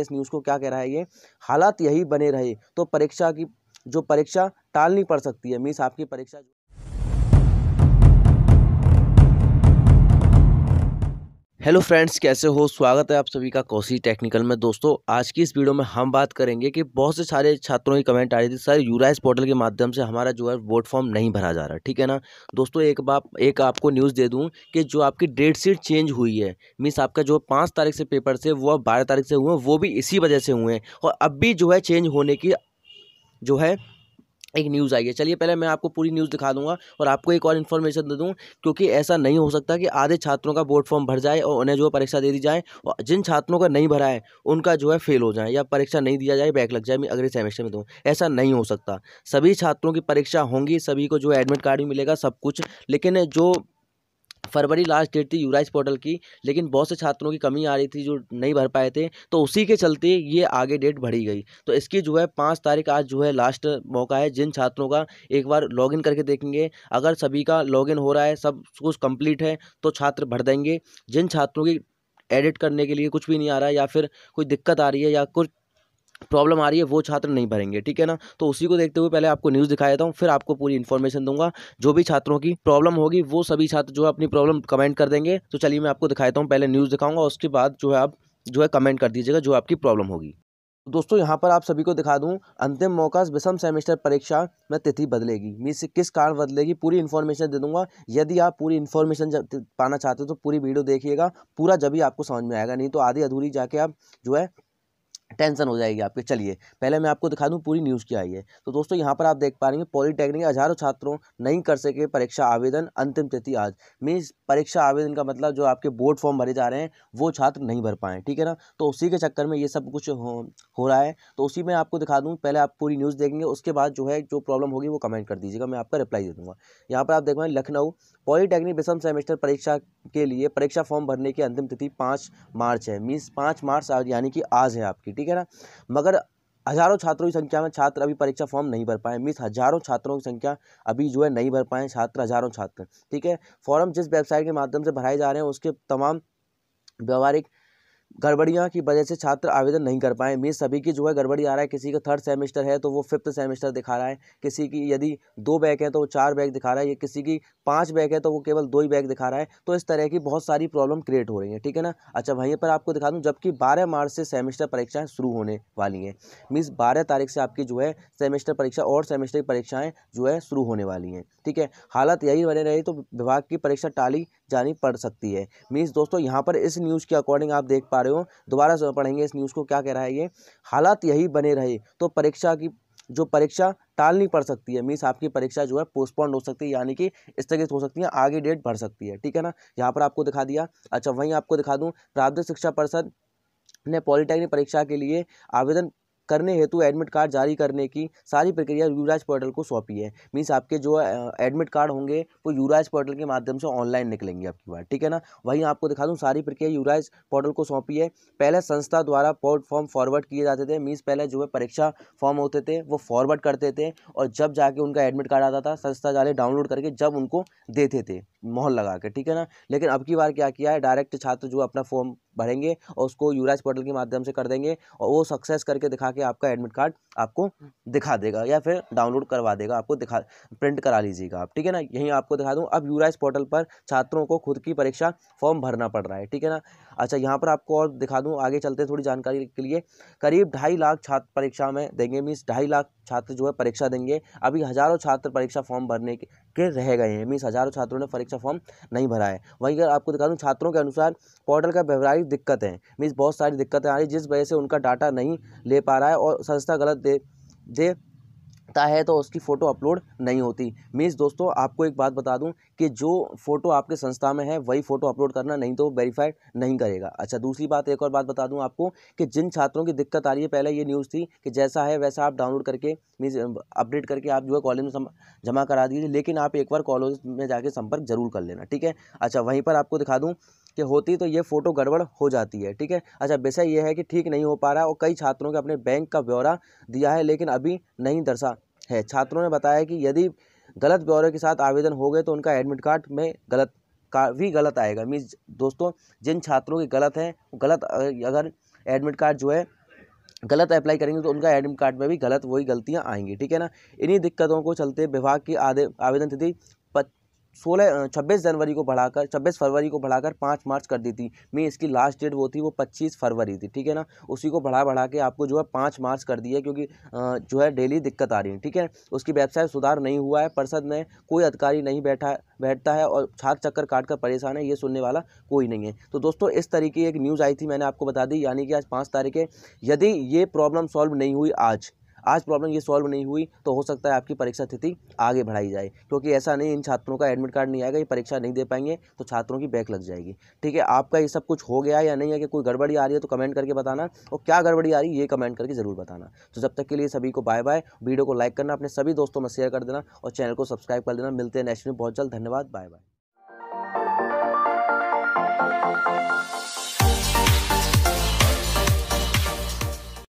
S news को क्या कह रहा है ये हालात यही बने रहे तो परीक्षा की जो परीक्षा टालनी पड़ सकती है मीन्स आपकी परीक्षा हेलो फ्रेंड्स कैसे हो स्वागत है आप सभी का कौशी टेक्निकल में दोस्तों आज की इस वीडियो में हम बात करेंगे कि बहुत से सारे छात्रों की कमेंट आ रही थी सर यूराइस पोर्टल के माध्यम से हमारा जो है वोट फॉर्म नहीं भरा जा रहा ठीक है ना दोस्तों एक बात एक आपको न्यूज़ दे दूं कि जो आपकी डेट शीट चेंज हुई है मीन्स आपका जो पाँच तारीख से पेपर से वो अब बारह तारीख से हुए वो भी इसी वजह से हुए हैं और अब भी जो है चेंज होने की जो है एक न्यूज़ आई है चलिए पहले मैं आपको पूरी न्यूज़ दिखा दूंगा और आपको एक और इन्फॉर्मेशन दे दूं क्योंकि ऐसा नहीं हो सकता कि आधे छात्रों का बोर्ड फॉर्म भर जाए और उन्हें जो है परीक्षा दे दी जाए और जिन छात्रों का नहीं भरा है उनका जो है फेल हो जाए या परीक्षा नहीं दिया जाए बैक लग जाए मैं अगले सेमेस्टर में दूँ ऐसा नहीं हो सकता सभी छात्रों की परीक्षा होंगी सभी को जो एडमिट कार्ड भी मिलेगा सब कुछ लेकिन जो फरवरी लास्ट डेट थी यूराइज पोर्टल की लेकिन बहुत से छात्रों की कमी आ रही थी जो नहीं भर पाए थे तो उसी के चलते ये आगे डेट बढ़ी गई तो इसकी जो है पाँच तारीख आज जो है लास्ट मौका है जिन छात्रों का एक बार लॉगिन करके देखेंगे अगर सभी का लॉगिन हो रहा है सब कुछ कंप्लीट है तो छात्र भर देंगे जिन छात्रों की एडिट करने के लिए कुछ भी नहीं आ रहा है या फिर कोई दिक्कत आ रही है या कुछ प्रॉब्लम आ रही है वो छात्र नहीं भरेंगे ठीक है ना तो उसी को देखते हुए पहले आपको न्यूज़ दिखा देता हूँ फिर आपको पूरी इन्फॉर्मेशन दूंगा जो भी छात्रों की प्रॉब्लम होगी वो सभी छात्र जो है अपनी प्रॉब्लम कमेंट कर देंगे तो चलिए मैं आपको दिखाता हूँ पहले न्यूज़ दिखाऊंगा उसके बाद जो है आप जो है कमेंट कर दीजिएगा जो आपकी प्रॉब्लम होगी दोस्तों यहाँ पर आप सभी को दिखा दूँ अंतिम मौका विषम सेमेस्टर परीक्षा में तिथि बदलेगी से किस कारण बदलेगी पूरी इन्फॉर्मेशन दे दूंगा यदि आप पूरी इन्फॉर्मेशन पाना चाहते हो तो पूरी वीडियो देखिएगा पूरा जब ही आपको समझ में आएगा नहीं तो आधी अधूरी जाके आप जो है टेंशन हो जाएगी आपके चलिए पहले मैं आपको दिखा दूँ पूरी न्यूज़ क्या आई है तो दोस्तों यहाँ पर आप देख पा रहे हैं पॉलीटेक्निक हजारों छात्रों नहीं कर सके परीक्षा आवेदन अंतिम तिथि आज मीन्स परीक्षा आवेदन का मतलब जो आपके बोर्ड फॉर्म भरे जा रहे हैं वो छात्र नहीं भर पाए ठीक है ना तो उसी के चक्कर में ये सब कुछ हो, हो रहा है तो उसी में आपको दिखा दूँ पहले आप पूरी न्यूज़ देखेंगे उसके बाद जो है जो प्रॉब्लम होगी वो कमेंट कर दीजिएगा मैं आपका रिप्लाई दे दूँगा यहाँ पर आप देख पाए लखनऊ पॉलीटेक्निक विषम सेमेस्टर परीक्षा के लिए परीक्षा फॉर्म भरने की अंतिम तिथि पाँच मार्च है मीन्स पाँच मार्च यानी कि आज है आपकी ठीक है ना मगर हज़ारों छात्रों की संख्या में छात्र अभी परीक्षा फॉर्म नहीं भर पाए मीस हज़ारों छात्रों की संख्या अभी जो है नहीं भर पाए छात्र हज़ारों छात्र ठीक है फॉर्म जिस वेबसाइट के माध्यम से भराए जा रहे हैं उसके तमाम व्यवहारिक गड़बड़ियाँ की वजह से छात्र आवेदन नहीं कर पाए मीन सभी की जो है गड़बड़ी आ रहा है किसी का थर्ड सेमेस्टर है तो वो फिफ्थ सेमेस्टर दिखा रहा है किसी की यदि दो बैग है तो वो चार बैग दिखा रहा है या किसी की पाँच बैग है तो वो केवल दो ही बैग दिखा रहा है तो इस तरह की बहुत सारी प्रॉब्लम क्रिएट हो रही है ठीक है ना अच्छा वहीं पर आपको दिखा दूँ जबकि बारह मार्च से सेमेस्टर परीक्षाएँ शुरू होने वाली हैं मीन्स बारह तारीख से आपकी जो है सेमेस्टर परीक्षा और सेमेस्टर की परीक्षाएँ जो है शुरू होने वाली हैं ठीक है हालत यही बने रही तो विभाग की परीक्षा टाली जानी पड़ सकती है मीन्स दोस्तों यहाँ पर इस न्यूज़ के अकॉर्डिंग आप देख पा पा रहे हो दोबारा से पढ़ेंगे इस न्यूज़ को क्या कह रहा है ये हालात यही बने रहे तो परीक्षा की जो परीक्षा टालनी पड़ सकती है मीन्स आपकी परीक्षा जो है पोस्टपोन हो सकती है यानी कि स्थगित हो सकती है आगे डेट भर सकती है ठीक है ना यहाँ पर आपको दिखा दिया अच्छा वहीं आपको दिखा दूँ प्राथमिक शिक्षा परिषद ने पॉलिटेक्निक परीक्षा के लिए आवेदन करने हेतु एडमिट कार्ड जारी करने की सारी प्रक्रिया युवराज पोर्टल को सौंपी है मीन्स आपके जो एडमिट कार्ड होंगे वो युवराज पोर्टल के माध्यम से ऑनलाइन निकलेंगे आपकी बार ठीक है ना वहीं आपको दिखा दूँ सारी प्रक्रिया युवराज पोर्टल को सौंपी है पहले संस्था द्वारा पोर्ट फॉर्म फॉरवर्ड किए जाते थे मीन्स पहले जो है परीक्षा फॉर्म होते थे वो फॉरवर्ड करते थे और जब जाके उनका एडमिट कार्ड आता था संस्था जाले डाउनलोड करके जब उनको देते थे मोहर लगा के ठीक है ना लेकिन अब की बार क्या किया है डायरेक्ट छात्र जो अपना फॉर्म भरेंगे और उसको युवराज पोर्टल के माध्यम से कर देंगे और वो सक्सेस करके दिखा के आपका एडमिट कार्ड आपको दिखा देगा या फिर डाउनलोड करवा देगा आपको दिखा प्रिंट करा लीजिएगा आप ठीक है ना यहीं आपको दिखा दूँ अब युवराज पोर्टल पर छात्रों को खुद की परीक्षा फॉर्म भरना पड़ रहा है ठीक है ना अच्छा यहाँ पर आपको और दिखा दूँ आगे चलते थोड़ी जानकारी के लिए करीब ढाई लाख छात्र परीक्षा में देंगे मीन्स ढाई लाख छात्र जो है परीक्षा देंगे अभी हज़ारों छात्र परीक्षा फॉर्म भरने के के रह गए हैं मीन्स हज़ारों छात्रों ने परीक्षा फॉर्म नहीं भरा है वहीं अगर आपको दिखा दूँ छात्रों के अनुसार पोर्टल का व्यवहारिक दिक्कत है मीन्स बहुत सारी दिक्कतें आ रही जिस वजह से उनका डाटा नहीं ले पा रहा है और संस्था गलत दे दे ता है तो उसकी फ़ोटो अपलोड नहीं होती मीन्स दोस्तों आपको एक बात बता दूं कि जो फ़ोटो आपके संस्था में है वही फ़ोटो अपलोड करना नहीं तो वेरीफाइड नहीं करेगा अच्छा दूसरी बात एक और बात बता दूं आपको कि जिन छात्रों की दिक्कत आ रही है पहले ये न्यूज़ थी कि जैसा है वैसा आप डाउनलोड करके मीन्स अपडेट करके आप जो है कॉलेज में जमा करा दीजिए लेकिन आप एक बार कॉलेज में जाके संपर्क जरूर कर लेना ठीक है अच्छा वहीं पर आपको दिखा दूँ कि होती तो ये फ़ोटो गड़बड़ हो जाती है ठीक है अच्छा विषय ये है कि ठीक नहीं हो पा रहा और कई छात्रों के अपने बैंक का ब्यौरा दिया है लेकिन अभी नहीं दर्शा है छात्रों ने बताया कि यदि गलत ब्यौरे के साथ आवेदन हो गए तो उनका एडमिट कार्ड में गलत का भी गलत आएगा मीन्स दोस्तों जिन छात्रों की गलत हैं गलत अगर एडमिट कार्ड जो है गलत अप्लाई करेंगे तो उनका एडमिट कार्ड में भी गलत वही गलतियां आएंगी ठीक है ना इन्हीं दिक्कतों को चलते विभाग की आदे आवेदन तिथि सोलह छब्बीस जनवरी को बढ़ाकर छब्बीस फरवरी को बढ़ाकर पाँच मार्च कर दी थी मैं इसकी लास्ट डेट वो थी वो पच्चीस फरवरी थी ठीक है ना उसी को बढ़ा बढ़ा के आपको जो है पाँच मार्च कर दिया क्योंकि जो है डेली दिक्कत आ रही है ठीक है उसकी वेबसाइट सुधार नहीं हुआ है परिषद में कोई अधिकारी नहीं बैठा बैठता है और छात्र चक्कर काट कर परेशान है ये सुनने वाला कोई नहीं है तो दोस्तों इस तरीके एक न्यूज़ आई थी मैंने आपको बता दी यानी कि आज पाँच तारीख है यदि ये प्रॉब्लम सॉल्व नहीं हुई आज आज प्रॉब्लम ये सॉल्व नहीं हुई तो हो सकता है आपकी परीक्षा तिथि आगे बढ़ाई जाए क्योंकि ऐसा नहीं इन छात्रों का एडमिट कार्ड नहीं आएगा ये परीक्षा नहीं दे पाएंगे तो छात्रों की बैक लग जाएगी ठीक है आपका ये सब कुछ हो गया या नहीं है कि कोई गड़बड़ी आ रही है तो कमेंट करके बताना और क्या गड़बड़ी आ रही है ये कमेंट करके ज़रूर बताना तो जब तक के लिए सभी को बाय बाय वीडियो को लाइक करना अपने सभी दोस्तों में शेयर कर देना और चैनल को सब्सक्राइब कर देना मिलते हैं नेक्स्ट में बहुत जल्द धन्यवाद बाय बाय